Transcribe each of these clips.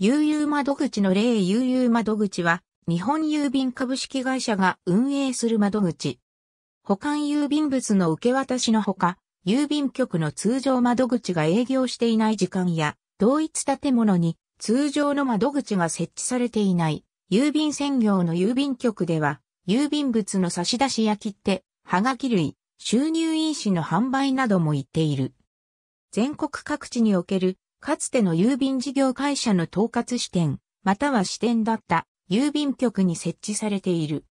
悠々窓口の例悠々窓口は、日本郵便株式会社が運営する窓口。保管郵便物の受け渡しのほか、郵便局の通常窓口が営業していない時間や、同一建物に通常の窓口が設置されていない、郵便専業の郵便局では、郵便物の差し出しや切手、はがき類、収入印紙の販売なども行っている。全国各地におけるかつての郵便事業会社の統括支店、または支店だった郵便局に設置されている。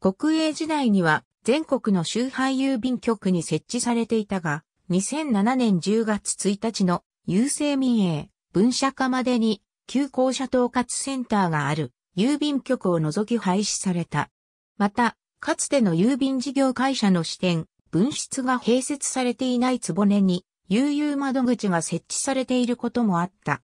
国営時代には全国の周配郵便局に設置されていたが、2007年10月1日の郵政民営分社化までに旧校舎統括センターがある郵便局を除き廃止された。また、かつての郵便事業会社の支店、分室が併設されていない坪根に悠々窓口が設置されていることもあった。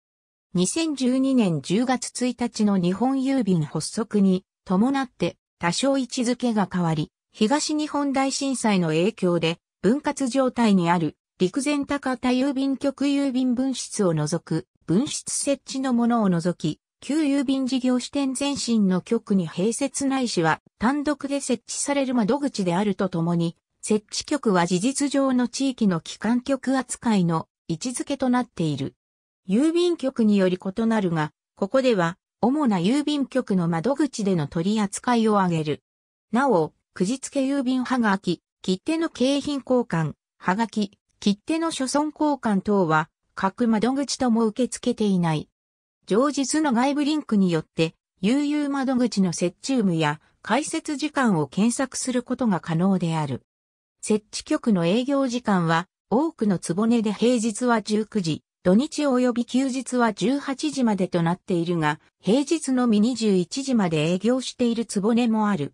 2012年10月1日の日本郵便発足に伴って多少位置づけが変わり、東日本大震災の影響で分割状態にある陸前高田郵便局郵便分室を除く分室設置のものを除き、旧郵便事業支店前身の局に併設ないしは単独で設置される窓口であるとともに、設置局は事実上の地域の機関局扱いの位置づけとなっている。郵便局により異なるが、ここでは主な郵便局の窓口での取り扱いを挙げる。なお、くじ付け郵便はがき、切手の景品交換、はがき、切手の所存交換等は各窓口とも受け付けていない。常日の外部リンクによって、悠々窓口の設置有無や開設時間を検索することが可能である。設置局の営業時間は、多くのつぼねで平日は19時、土日及び休日は18時までとなっているが、平日のみ21時まで営業しているつぼねもある。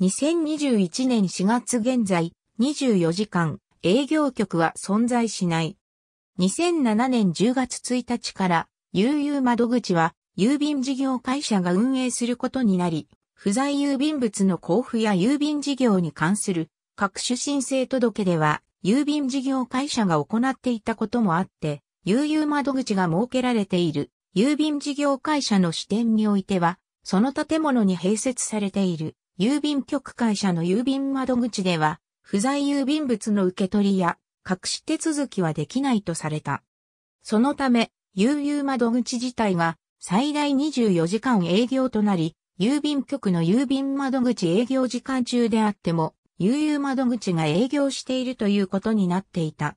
2021年4月現在、24時間、営業局は存在しない。2007年10月1日から、悠々窓口は、郵便事業会社が運営することになり、不在郵便物の交付や郵便事業に関する各種申請届では、郵便事業会社が行っていたこともあって、悠々窓口が設けられている、郵便事業会社の支店においては、その建物に併設されている、郵便局会社の郵便窓口では、不在郵便物の受け取りや、隠し手続きはできないとされた。そのため、悠々窓口自体が最大24時間営業となり、郵便局の郵便窓口営業時間中であっても、悠々窓口が営業しているということになっていた。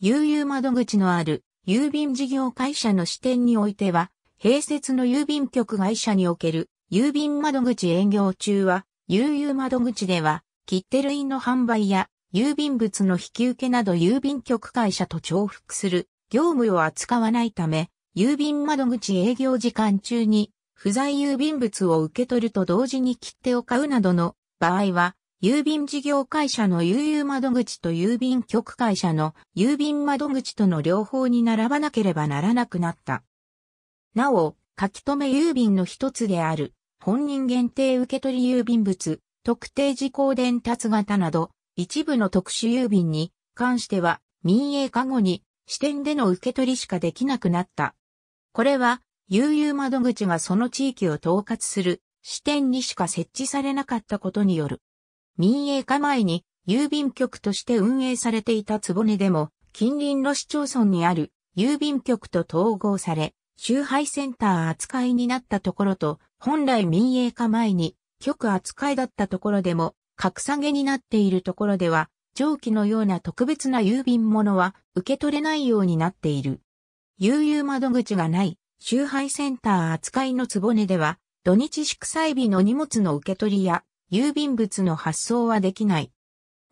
悠々窓口のある郵便事業会社の支店においては、併設の郵便局会社における郵便窓口営業中は、悠々窓口では、切手類の販売や郵便物の引き受けなど郵便局会社と重複する業務を扱わないため、郵便窓口営業時間中に不在郵便物を受け取ると同時に切手を買うなどの場合は郵便事業会社の悠々窓口と郵便局会社の郵便窓口との両方に並ばなければならなくなった。なお、書き留め郵便の一つである、本人限定受取郵便物、特定事項伝達型など、一部の特殊郵便に関しては、民営化後に支店での受取しかできなくなった。これは、悠々窓口がその地域を統括する支店にしか設置されなかったことによる。民営化前に郵便局として運営されていた坪根でも近隣の市町村にある郵便局と統合され、集配センター扱いになったところと、本来民営化前に局扱いだったところでも、格下げになっているところでは、上記のような特別な郵便物は受け取れないようになっている。悠々窓口がない集配センター扱いの坪根では、土日祝祭日の荷物の受け取りや郵便物の発送はできない。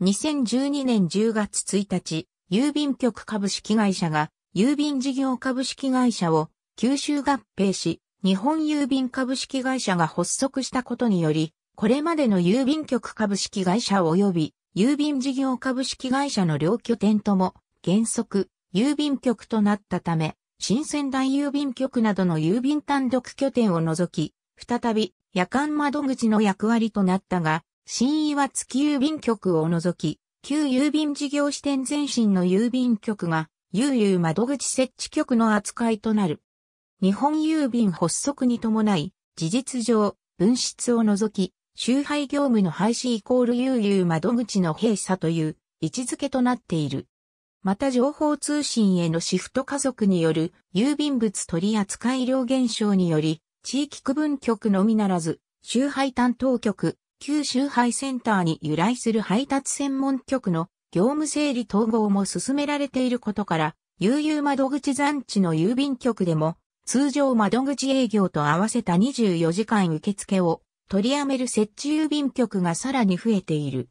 2012年10月1日、郵便局株式会社が郵便事業株式会社を九州合併し、日本郵便株式会社が発足したことにより、これまでの郵便局株式会社及び郵便事業株式会社の両拠点とも原則郵便局となったため、新仙台郵便局などの郵便単独拠点を除き、再び夜間窓口の役割となったが、新岩月郵便局を除き、旧郵便事業支店前身の郵便局が、悠々窓口設置局の扱いとなる。日本郵便発足に伴い、事実上、分室を除き、集配業務の廃止イコール悠々窓口の閉鎖という位置づけとなっている。また情報通信へのシフト加速による郵便物取扱量減少により、地域区分局のみならず、集配担当局、旧集配センターに由来する配達専門局の業務整理統合も進められていることから、悠々窓口残地の郵便局でも、通常窓口営業と合わせた24時間受付を取りやめる設置郵便局がさらに増えている。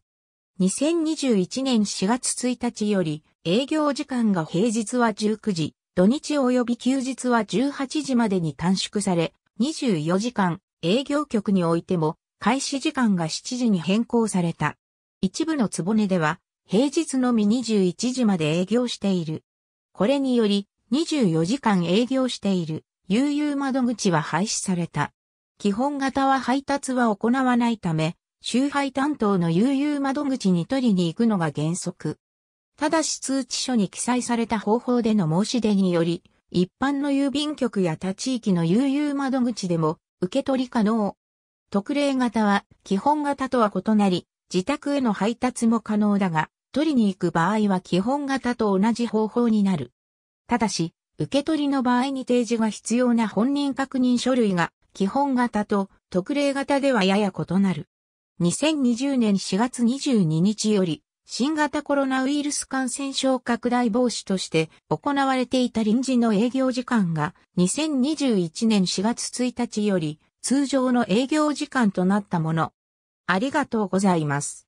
2021年4月1日より営業時間が平日は19時、土日及び休日は18時までに短縮され、24時間営業局においても開始時間が7時に変更された。一部のつぼねでは平日のみ21時まで営業している。これにより24時間営業している悠々窓口は廃止された。基本型は配達は行わないため、周配担当の悠々窓口に取りに行くのが原則。ただし通知書に記載された方法での申し出により、一般の郵便局や他地域の悠々窓口でも受け取り可能。特例型は基本型とは異なり、自宅への配達も可能だが、取りに行く場合は基本型と同じ方法になる。ただし、受け取りの場合に提示が必要な本人確認書類が基本型と特例型ではやや異なる。2020年4月22日より新型コロナウイルス感染症拡大防止として行われていた臨時の営業時間が2021年4月1日より通常の営業時間となったもの。ありがとうございます。